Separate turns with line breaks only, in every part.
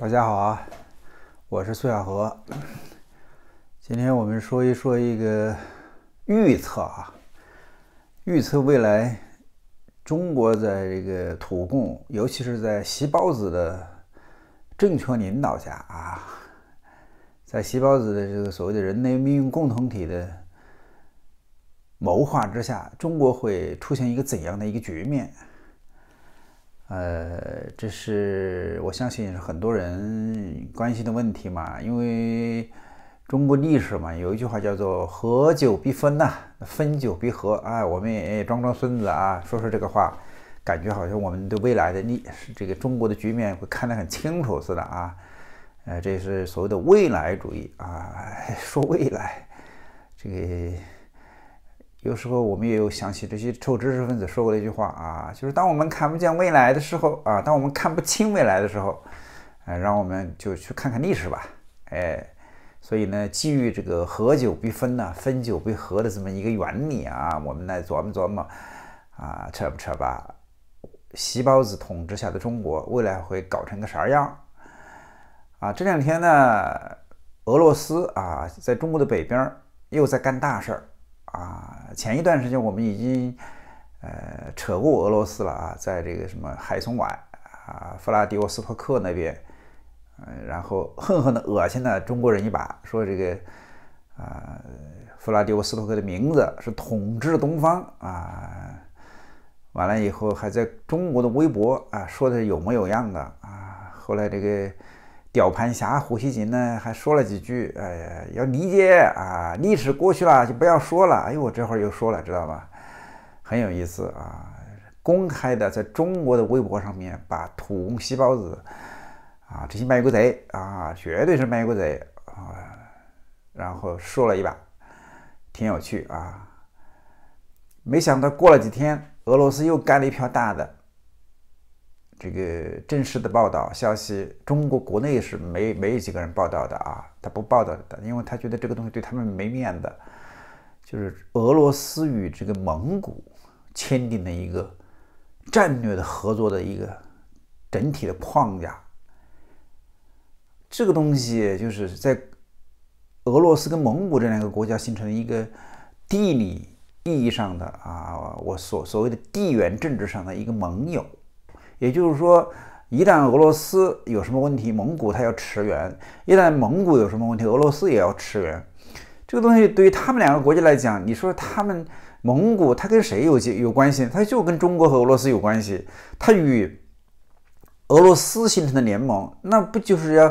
大家好啊，我是苏小河。今天我们说一说一个预测啊，预测未来中国在这个土共，尤其是在习包子的正确领导下啊，在习包子的这个所谓的人类命运共同体的谋划之下，中国会出现一个怎样的一个局面？呃，这是我相信很多人关心的问题嘛，因为中国历史嘛，有一句话叫做“合久必分呐，分久必合”啊，我们也装装孙子啊，说说这个话，感觉好像我们对未来的历这个中国的局面会看得很清楚似的啊，呃，这是所谓的未来主义啊，说未来这个。有时候我们也有想起这些臭知识分子说过的一句话啊，就是当我们看不见未来的时候啊，当我们看不清未来的时候，哎，让我们就去看看历史吧，哎，所以呢，基于这个合久必分呢，分久必合的这么一个原理啊，我们来琢磨琢磨啊，拆不扯吧？细包子统治下的中国未来会搞成个啥样？啊，这两天呢，俄罗斯啊，在中国的北边又在干大事儿。啊，前一段时间我们已经，呃，扯过俄罗斯了啊，在这个什么海参崴啊，弗拉迪沃斯托克那边，呃，然后狠狠地恶心了中国人一把，说这个啊，弗拉迪沃斯托克的名字是统治东方啊，完了以后还在中国的微博啊说的有模有样的啊，后来这个。屌盘侠胡锡进呢，还说了几句，哎，要理解啊，历史过去了就不要说了。哎呦，我这会儿又说了，知道吧？很有意思啊，公开的在中国的微博上面把土公西包子啊，这些卖国贼啊，绝对是卖国贼啊，然后说了一把，挺有趣啊。没想到过了几天，俄罗斯又干了一票大的。这个正式的报道消息，中国国内是没没几个人报道的啊，他不报道的，因为他觉得这个东西对他们没面子。就是俄罗斯与这个蒙古签订了一个战略的合作的一个整体的框架，这个东西就是在俄罗斯跟蒙古这两个国家形成一个地理意义上的啊，我所所谓的地缘政治上的一个盟友。也就是说，一旦俄罗斯有什么问题，蒙古它要驰援；一旦蒙古有什么问题，俄罗斯也要驰援。这个东西对于他们两个国家来讲，你说他们蒙古它跟谁有有关系？它就跟中国和俄罗斯有关系。它与俄罗斯形成的联盟，那不就是要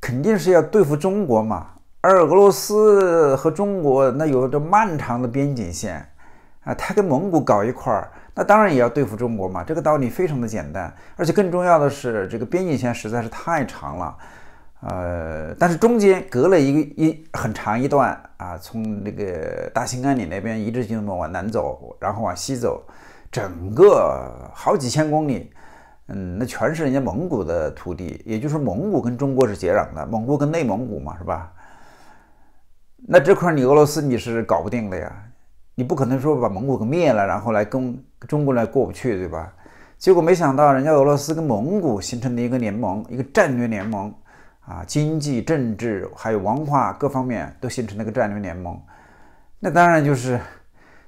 肯定是要对付中国嘛？而俄罗斯和中国那有着漫长的边境线。啊，他跟蒙古搞一块儿，那当然也要对付中国嘛。这个道理非常的简单，而且更重要的是，这个边境线实在是太长了。呃，但是中间隔了一个一很长一段啊，从这个大兴安岭那边一直就这么往南走，然后往西走，整个好几千公里，嗯，那全是人家蒙古的土地，也就是说蒙古跟中国是接壤的，蒙古跟内蒙古嘛，是吧？那这块你俄罗斯你是搞不定的呀。你不可能说把蒙古给灭了，然后来跟中国来过不去，对吧？结果没想到，人家俄罗斯跟蒙古形成了一个联盟，一个战略联盟啊，经济、政治还有文化各方面都形成了一个战略联盟。那当然就是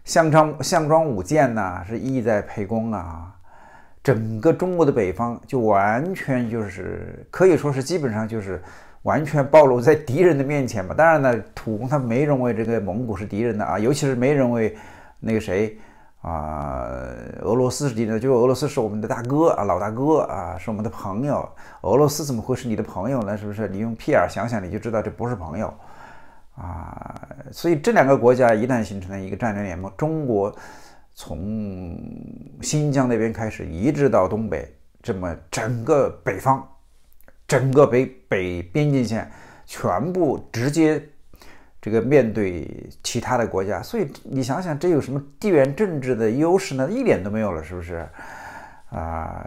项庄项庄舞剑呢，是意在沛公啊。整个中国的北方就完全就是，可以说是基本上就是。完全暴露在敌人的面前嘛？当然了，土公他没认为这个蒙古是敌人的啊，尤其是没认为那个谁啊，俄罗斯是敌人，就俄罗斯是我们的大哥啊，老大哥啊，是我们的朋友。俄罗斯怎么会是你的朋友呢？是不是？你用屁眼想想，你就知道这不是朋友啊。所以这两个国家一旦形成了一个战略联盟，中国从新疆那边开始，一直到东北，这么整个北方。整个北北边境线全部直接这个面对其他的国家，所以你想想这有什么地缘政治的优势呢？一点都没有了，是不是？啊，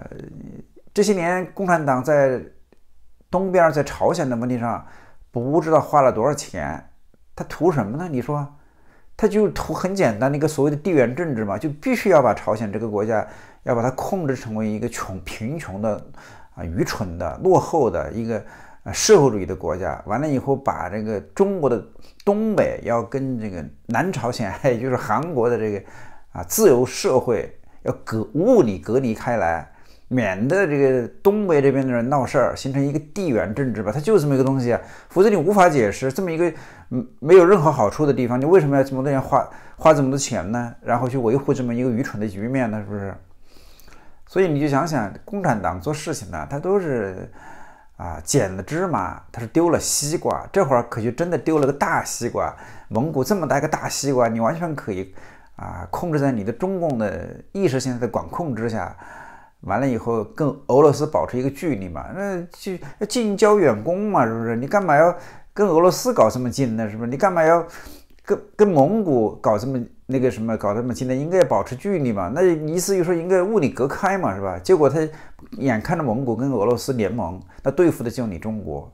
这些年共产党在东边在朝鲜的问题上不知道花了多少钱，他图什么呢？你说，他就图很简单的一个所谓的地缘政治嘛，就必须要把朝鲜这个国家要把它控制成为一个穷贫穷的。啊，愚蠢的、落后的一个呃社会主义的国家，完了以后，把这个中国的东北要跟这个南朝鲜，也就是韩国的这个啊自由社会要隔物理隔离开来，免得这个东北这边的人闹事儿，形成一个地缘政治吧。它就这么一个东西啊，否则你无法解释这么一个嗯没有任何好处的地方，你为什么要这么多钱花花这么多钱呢？然后去维护这么一个愚蠢的局面呢？是不是？所以你就想想，共产党做事情呢，他都是，啊，捡了芝麻，他是丢了西瓜。这会儿可就真的丢了个大西瓜。蒙古这么大一个大西瓜，你完全可以，啊，控制在你的中共的意识形态的管控之下。完了以后，跟俄罗斯保持一个距离嘛，那就近交远攻嘛，是不是？你干嘛要跟俄罗斯搞这么近呢？是不是？你干嘛要跟跟蒙古搞这么？那个什么搞那么现在应该要保持距离嘛，那意思就是说应该物理隔开嘛，是吧？结果他眼看着蒙古跟俄罗斯联盟，他对付的就你中国。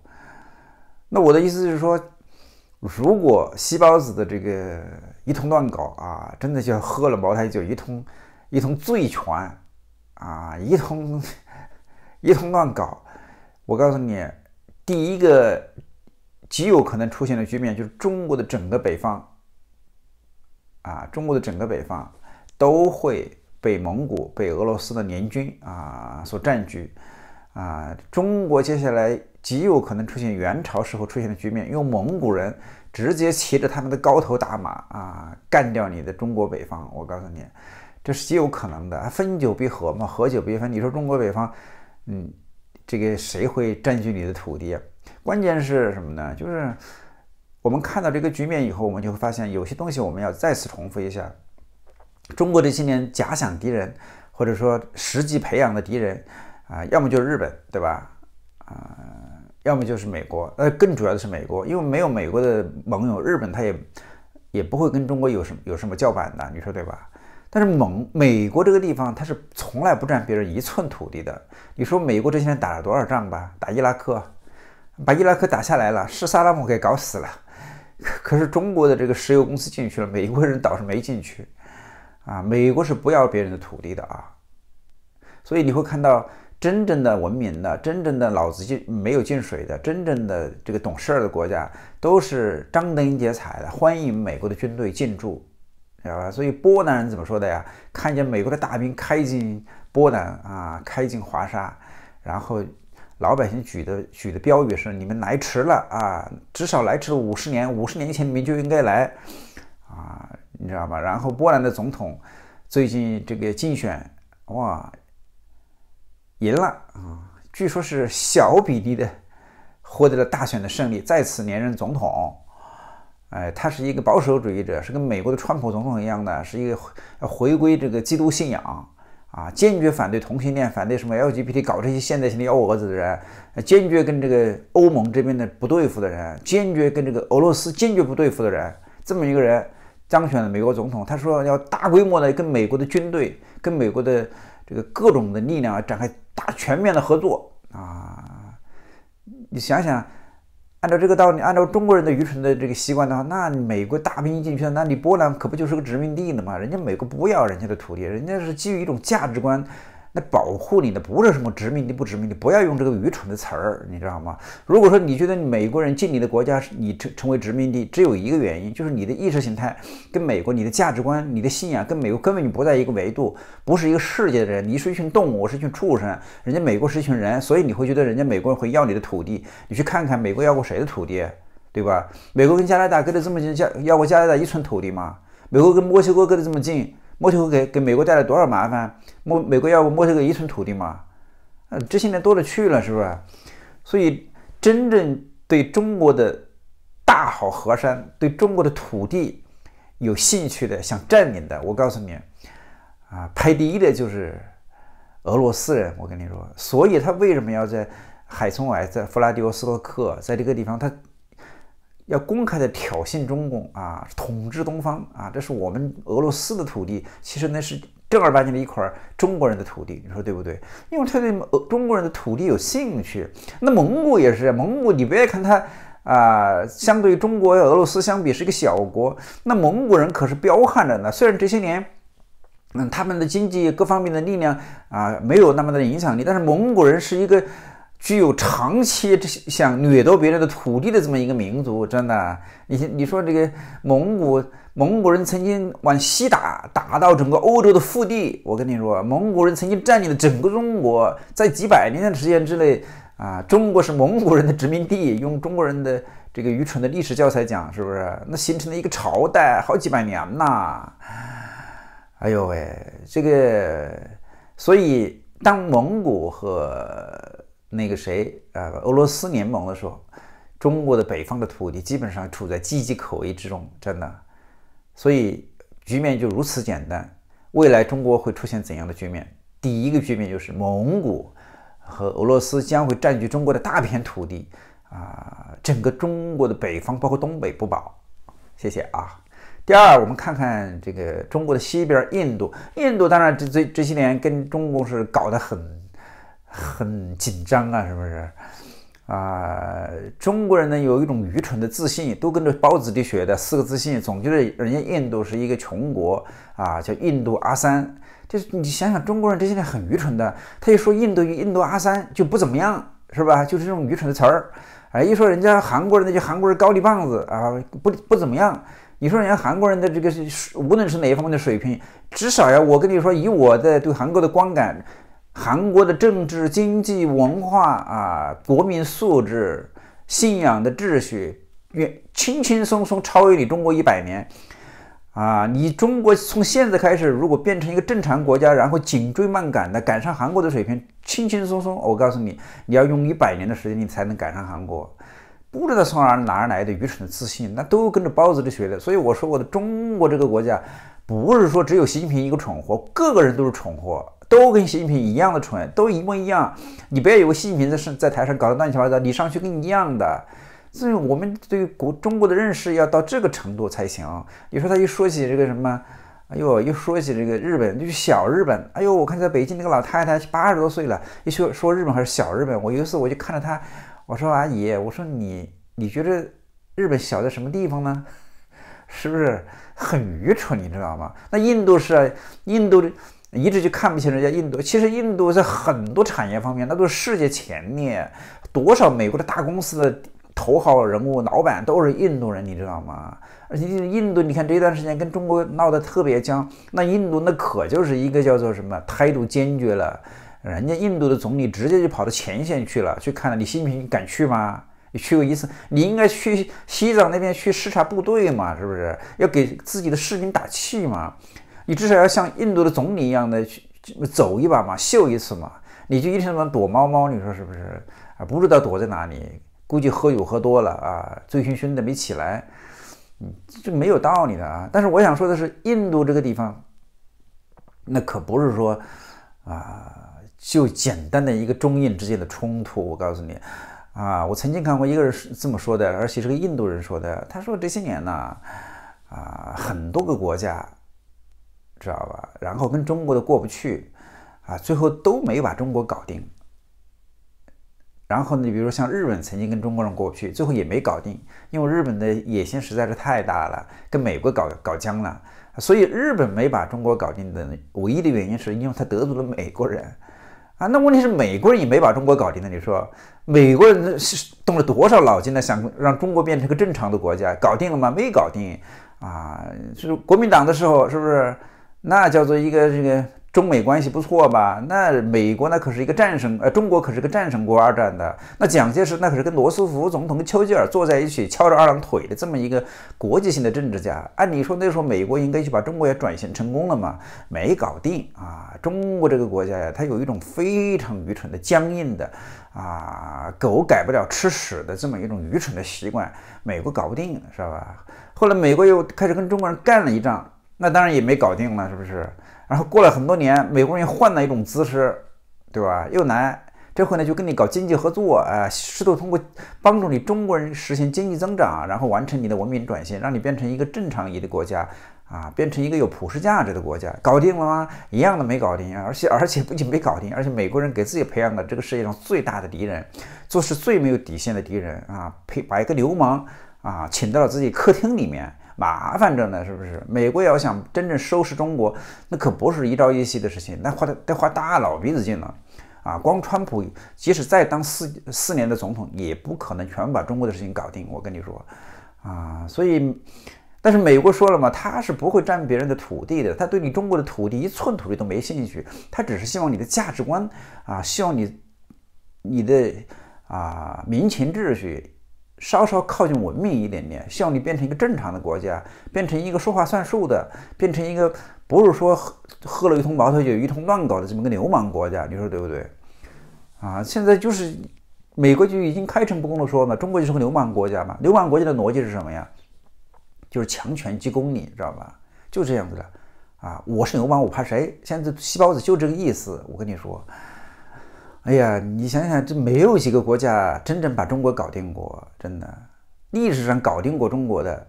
那我的意思是说，如果西包子的这个一通乱搞啊，真的就喝了茅台酒一通一通醉拳啊，一通 一通乱搞，我告诉你，第一个极有可能出现的局面就是中国的整个北方。啊，中国的整个北方都会被蒙古、被俄罗斯的联军啊所占据，啊，中国接下来极有可能出现元朝时候出现的局面，用蒙古人直接骑着他们的高头大马啊干掉你的中国北方。我告诉你，这是极有可能的，分久必合嘛，合久必分。你说中国北方，嗯，这个谁会占据你的土地？啊？关键是什么呢？就是。我们看到这个局面以后，我们就会发现有些东西我们要再次重复一下。中国这些年假想敌人，或者说实际培养的敌人，啊，要么就是日本，对吧？啊，要么就是美国，呃，更主要的是美国，因为没有美国的盟友，日本他也也不会跟中国有什么有什么叫板的，你说对吧？但是盟美国这个地方，它是从来不占别人一寸土地的。你说美国这些年打了多少仗吧？打伊拉克，把伊拉克打下来了，是萨达姆给搞死了。可是中国的这个石油公司进去了，美国人倒是没进去，啊，美国是不要别人的土地的啊，所以你会看到真正的文明的、真正的脑子进没有进水的、真正的这个懂事儿的国家，都是张灯结彩的欢迎美国的军队进驻，知道吧？所以波兰人怎么说的呀？看见美国的大兵开进波兰啊，开进华沙，然后。老百姓举的举的标语是：“你们来迟了啊，至少来迟了五十年，五十年前你们就应该来啊，你知道吧？”然后波兰的总统最近这个竞选哇，赢了啊，据说是小比例的获得了大选的胜利，再次连任总统。哎，他是一个保守主义者，是跟美国的川普总统一样的，是一个回归这个基督信仰。啊，坚决反对同性恋，反对什么 LGBT，搞这些现代性的幺蛾子的人，坚决跟这个欧盟这边的不对付的人，坚决跟这个俄罗斯坚决不对付的人，这么一个人当选了美国总统，他说要大规模的跟美国的军队，跟美国的这个各种的力量展开大全面的合作啊，你想想。按照这个道理，按照中国人的愚蠢的这个习惯的话，那美国大兵一进去那你波兰可不就是个殖民地了吗？人家美国不要人家的土地，人家是基于一种价值观。那保护你的不是什么殖民地不殖民地，不要用这个愚蠢的词儿，你知道吗？如果说你觉得美国人进你的国家，你成成为殖民地，只有一个原因，就是你的意识形态跟美国，你的价值观、你的信仰跟美国根本就不在一个维度，不是一个世界的人。你是一群动物，我是一群畜生，人家美国是一群人，所以你会觉得人家美国人会要你的土地。你去看看美国要过谁的土地，对吧？美国跟加拿大隔得这么近，加要过加拿大一寸土地吗？美国跟墨西哥隔得这么近？西哥给给美国带来多少麻烦？墨美国要墨西个一寸土地嘛？呃，这些年多了去了，是不是？所以真正对中国的大好河山、对中国的土地有兴趣的、想占领的，我告诉你，啊，排第一的就是俄罗斯人。我跟你说，所以他为什么要在海参崴、在弗拉迪沃斯托克在这个地方？他要公开的挑衅中共啊，统治东方啊，这是我们俄罗斯的土地，其实那是正儿八经的一块中国人的土地，你说对不对？因为他对俄中国人的土地有兴趣。那蒙古也是，蒙古你不要看他啊，相对于中国、俄罗斯相比是一个小国，那蒙古人可是彪悍着呢。虽然这些年，嗯，他们的经济各方面的力量啊没有那么的影响力，但是蒙古人是一个。具有长期想掠夺别人的土地的这么一个民族，真的，你你说这个蒙古蒙古人曾经往西打，打到整个欧洲的腹地。我跟你说，蒙古人曾经占领了整个中国，在几百年的时间之内啊，中国是蒙古人的殖民地。用中国人的这个愚蠢的历史教材讲，是不是？那形成了一个朝代，好几百年呐！哎呦喂，这个，所以当蒙古和那个谁，呃，俄罗斯联盟的时候，中国的北方的土地基本上处在岌岌可危之中，真的。所以局面就如此简单。未来中国会出现怎样的局面？第一个局面就是蒙古和俄罗斯将会占据中国的大片土地，啊，整个中国的北方，包括东北不保。谢谢啊。第二，我们看看这个中国的西边，印度。印度当然，这这这些年跟中国是搞得很。很紧张啊，是不是？啊，中国人呢有一种愚蠢的自信，都跟着包子弟学的四个自信，总觉得人家印度是一个穷国啊，叫印度阿三，就是你想想中国人这些很愚蠢的，他一说印度与印度阿三就不怎么样，是吧？就是这种愚蠢的词儿，啊，一说人家韩国人那就韩国人高丽棒子啊，不不怎么样。你说人家韩国人的这个是无论是哪一方面的水平，至少呀，我跟你说，以我的对韩国的观感。韩国的政治、经济、文化啊，国民素质、信仰的秩序，远轻轻松松超越你中国一百年，啊！你中国从现在开始，如果变成一个正常国家，然后紧追慢赶的赶上韩国的水平，轻轻松松，我告诉你，你要用一百年的时间，你才能赶上韩国。不知道从哪儿哪儿来的愚蠢的自信，那都跟着包子这学的。所以我说我的中国这个国家，不是说只有习近平一个蠢货，个个人都是蠢货。都跟习近平一样的蠢，都一模一样。你不要以为习近平在上，在台上搞得乱七八糟，你上去跟你一样的。所以，我们对国中国的认识要到这个程度才行。有时候他一说起这个什么，哎呦，又说起这个日本，就是小日本。哎呦，我看在北京那个老太太八十多岁了，一说说日本还是小日本。我有一次我就看着他，我说阿姨，我说你你觉得日本小在什么地方呢？是不是很愚蠢？你知道吗？那印度是印度的。一直就看不起人家印度，其实印度在很多产业方面那都是世界前列，多少美国的大公司的头号人物、老板都是印度人，你知道吗？而且印度，你看这段时间跟中国闹得特别僵，那印度那可就是一个叫做什么态度坚决了，人家印度的总理直接就跑到前线去了，去看了，你习近平敢去吗？你去过一次，你应该去西藏那边去视察部队嘛，是不是？要给自己的士兵打气嘛。你至少要像印度的总理一样的去走一把嘛，秀一次嘛，你就一天到晚躲猫猫？你说是不是？啊，不知道躲在哪里？估计喝酒喝多了啊，醉醺醺的没起来，嗯，这没有道理的啊。但是我想说的是，印度这个地方，那可不是说啊，就简单的一个中印之间的冲突。我告诉你，啊，我曾经看过一个人是这么说的，而且是个印度人说的。他说这些年呢，啊，很多个国家。知道吧？然后跟中国的过不去，啊，最后都没把中国搞定。然后呢，比如说像日本曾经跟中国人过不去，最后也没搞定，因为日本的野心实在是太大了，跟美国搞搞僵了。所以日本没把中国搞定的唯一的原因，是因为他得罪了美国人。啊，那问题是美国人也没把中国搞定呢？你说，美国人动了多少脑筋呢？想让中国变成个正常的国家，搞定了吗？没搞定。啊，就是国民党的时候，是不是？那叫做一个这个中美关系不错吧？那美国那可是一个战胜，呃，中国可是个战胜过二战的。那蒋介石那可是跟罗斯福总统、丘吉尔坐在一起翘着二郎腿的这么一个国际性的政治家。按理说那时候美国应该就把中国也转型成功了嘛？没搞定啊！中国这个国家呀，它有一种非常愚蠢的僵硬的啊，狗改不了吃屎的这么一种愚蠢的习惯，美国搞不定，是吧？后来美国又开始跟中国人干了一仗。那当然也没搞定了，是不是？然后过了很多年，美国人换了一种姿势，对吧？又来，这回呢就跟你搞经济合作，哎，试图通过帮助你中国人实现经济增长，然后完成你的文明转型，让你变成一个正常一的国家，啊，变成一个有普世价值的国家，搞定了吗？一样的没搞定啊！而且而且不仅没搞定，而且美国人给自己培养了这个世界上最大的敌人，做事最没有底线的敌人啊！培把一个流氓啊，请到了自己客厅里面。麻烦着呢，是不是？美国要想真正收拾中国，那可不是一朝一夕的事情，那花得得花大老鼻子劲了啊！光川普即使再当四四年的总统，也不可能全把中国的事情搞定。我跟你说啊，所以，但是美国说了嘛，他是不会占别人的土地的，他对你中国的土地一寸土地都没兴趣，他只是希望你的价值观啊，希望你你的啊民情秩序。稍稍靠近文明一点点，希望你变成一个正常的国家，变成一个说话算数的，变成一个不是说喝喝了一通茅台酒、一通乱搞的这么个流氓国家，你说对不对？啊，现在就是美国就已经开诚布公地说了，中国就是个流氓国家嘛。流氓国家的逻辑是什么呀？就是强权即公理，知道吧？就这样子的啊，我是流氓，我怕谁？现在细胞子就这个意思，我跟你说。哎呀，你想想，这没有几个国家真正把中国搞定过，真的。历史上搞定过中国的，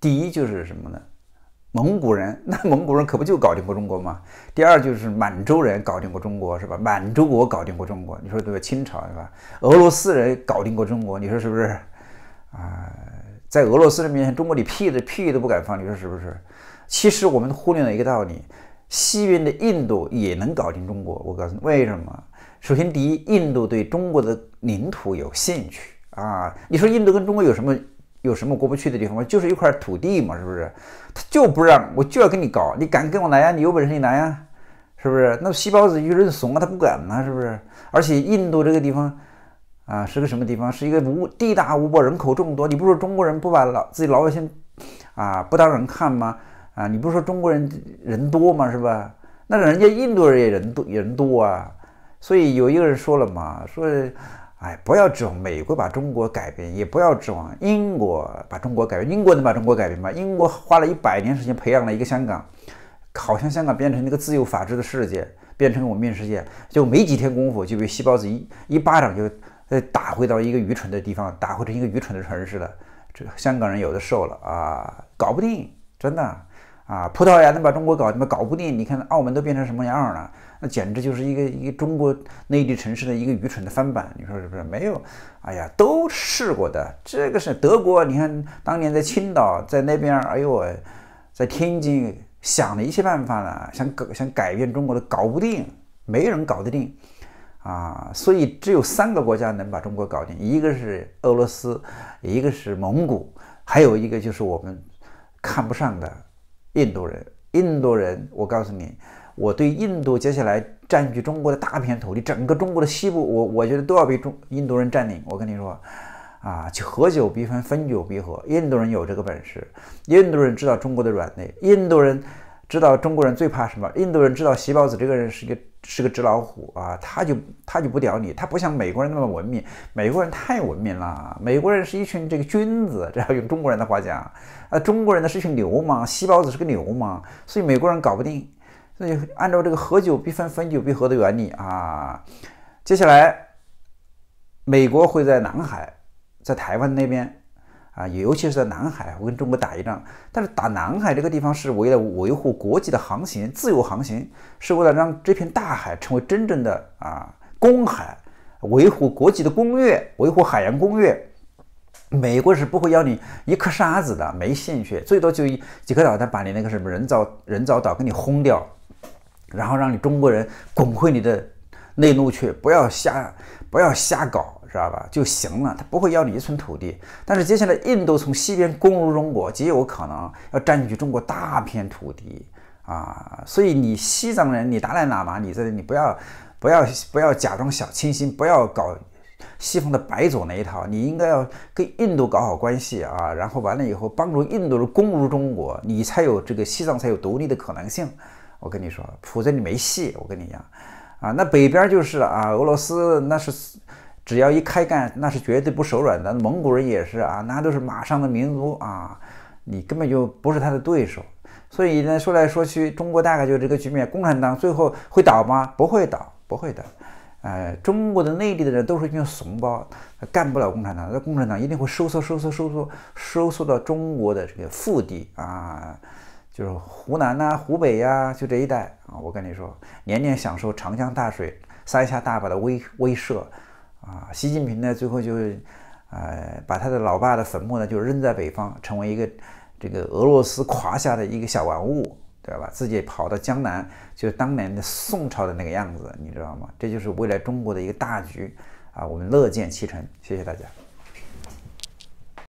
第一就是什么呢？蒙古人，那蒙古人可不就搞定过中国吗？第二就是满洲人搞定过中国，是吧？满洲国搞定过中国，你说对吧？清朝是吧？俄罗斯人搞定过中国，你说是不是？啊，在俄罗斯人面前，中国你屁的屁都不敢放，你说是不是？其实我们忽略了一个道理，西边的印度也能搞定中国。我告诉你，为什么？首先，第一，印度对中国的领土有兴趣啊！你说印度跟中国有什么有什么过不去的地方吗？就是一块土地嘛，是不是？他就不让我，就要跟你搞，你敢跟我来呀？你有本事你来呀，是不是？那细包子就认怂啊，他不敢呢，是不是？而且印度这个地方啊，是个什么地方？是一个无地大无博，人口众多。你不说中国人不把老自己老百姓啊不当人看吗？啊，你不说中国人人多吗？是吧？那人家印度人也人多，人多啊。所以有一个人说了嘛，说，哎，不要指望美国把中国改变，也不要指望英国把中国改变。英国能把中国改变吗？英国花了一百年时间培养了一个香港，好像香港变成那个自由法治的世界，变成文明世界，就没几天功夫就被细胞子一一巴掌就呃打回到一个愚蠢的地方，打回成一个愚蠢的城市了。这香港人有的受了啊，搞不定，真的啊。葡萄牙能把中国搞什么？搞不定。你看澳门都变成什么样了？那简直就是一个一个中国内地城市的一个愚蠢的翻版，你说是不是？没有，哎呀，都试过的。这个是德国，你看当年在青岛，在那边，哎呦，在天津想了一些办法呢，想搞想改变中国的，搞不定，没人搞得定啊。所以只有三个国家能把中国搞定，一个是俄罗斯，一个是蒙古，还有一个就是我们看不上的印度人。印度人，我告诉你。我对印度接下来占据中国的大片土地，整个中国的西部，我我觉得都要被中印度人占领。我跟你说，啊，合久必分，分久必合。印度人有这个本事，印度人知道中国的软肋，印度人知道中国人最怕什么，印度人知道“西包子”这个人是一个是个纸老虎啊，他就他就不屌你，他不像美国人那么文明，美国人太文明了，美国人是一群这个君子，这要用中国人的话讲，呃，中国人呢是一群流氓，西包子是个流氓，所以美国人搞不定。所以，按照这个合久必分，分久必合的原理啊，接下来，美国会在南海，在台湾那边啊，尤其是在南海，会跟中国打一仗。但是，打南海这个地方是为了维护国际的航行自由航行，是为了让这片大海成为真正的啊公海，维护国际的公约，维护海洋公约。美国是不会要你一颗沙子的，没兴趣，最多就一几颗导弹把你那个什么人造人造岛给你轰掉。然后让你中国人滚回你的内陆去，不要瞎不要瞎搞，知道吧？就行了，他不会要你一寸土地。但是接下来印度从西边攻入中国，极有可能要占据中国大片土地啊！所以你西藏人，你达赖喇嘛，你这你不要不要不要假装小清新，不要搞西方的白左那一套，你应该要跟印度搞好关系啊！然后完了以后帮助印度人攻入中国，你才有这个西藏才有独立的可能性。我跟你说，普京你没戏。我跟你讲，啊，那北边就是啊，俄罗斯那是只要一开干，那是绝对不手软的。蒙古人也是啊，那都是马上的民族啊，你根本就不是他的对手。所以呢，说来说去，中国大概就这个局面。共产党最后会倒吗？不会倒，不会倒。呃，中国的内地的人都是一群怂包，干不了共产党。那共产党一定会收缩、收缩、收缩、收缩到中国的这个腹地啊。就是湖南呐、湖北呀，就这一带啊，我跟你说，年年享受长江大水、三峡大坝的威威慑，啊，习近平呢，最后就，呃，把他的老爸的坟墓呢，就扔在北方，成为一个这个俄罗斯胯下的一个小玩物，对吧？自己跑到江南，就是当年的宋朝的那个样子，你知道吗？这就是未来中国的一个大局啊，我们乐见其成。谢谢大家。